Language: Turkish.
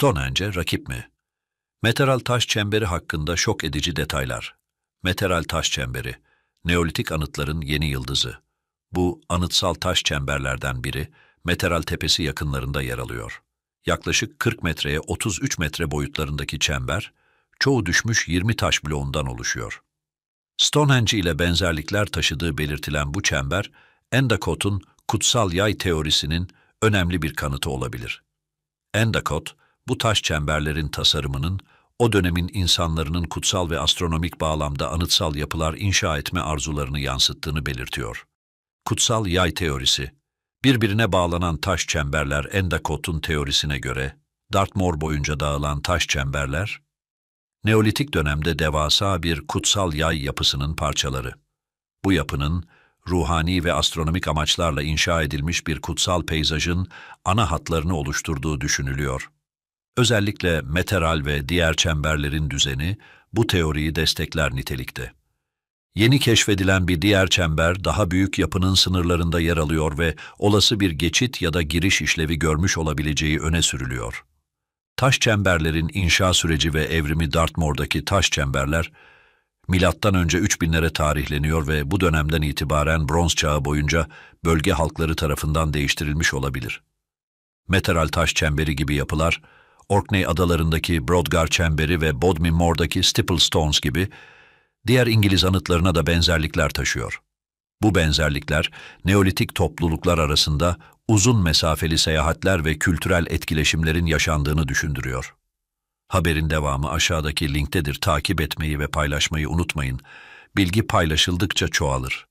Stonehenge rakip mi? Meteral taş çemberi hakkında şok edici detaylar. Meteral taş çemberi, Neolitik anıtların yeni yıldızı. Bu anıtsal taş çemberlerden biri Meteral Tepesi yakınlarında yer alıyor. Yaklaşık 40 metreye 33 metre boyutlarındaki çember, çoğu düşmüş 20 taş bloğundan oluşuyor. Stonehenge ile benzerlikler taşıdığı belirtilen bu çember, Endicott kutsal yay teorisinin önemli bir kanıtı olabilir. Endicott, bu taş çemberlerin tasarımının, o dönemin insanların kutsal ve astronomik bağlamda anıtsal yapılar inşa etme arzularını yansıttığını belirtiyor. Kutsal yay teorisi, birbirine bağlanan taş çemberler Endacott'un teorisine göre, Dartmoor boyunca dağılan taş çemberler, Neolitik dönemde devasa bir kutsal yay yapısının parçaları. Bu yapının, ruhani ve astronomik amaçlarla inşa edilmiş bir kutsal peyzajın ana hatlarını oluşturduğu düşünülüyor. Özellikle meteral ve diğer çemberlerin düzeni bu teoriyi destekler nitelikte. Yeni keşfedilen bir diğer çember daha büyük yapının sınırlarında yer alıyor ve olası bir geçit ya da giriş işlevi görmüş olabileceği öne sürülüyor. Taş çemberlerin inşa süreci ve evrimi Dartmoor'daki taş çemberler, milattan önce 3000'lere tarihleniyor ve bu dönemden itibaren bronz çağı boyunca bölge halkları tarafından değiştirilmiş olabilir. Meteral taş çemberi gibi yapılar, Orkney adalarındaki Brodgar Çemberi ve Bodmin Moor'daki Stones gibi diğer İngiliz anıtlarına da benzerlikler taşıyor. Bu benzerlikler Neolitik topluluklar arasında uzun mesafeli seyahatler ve kültürel etkileşimlerin yaşandığını düşündürüyor. Haberin devamı aşağıdaki linktedir. Takip etmeyi ve paylaşmayı unutmayın. Bilgi paylaşıldıkça çoğalır.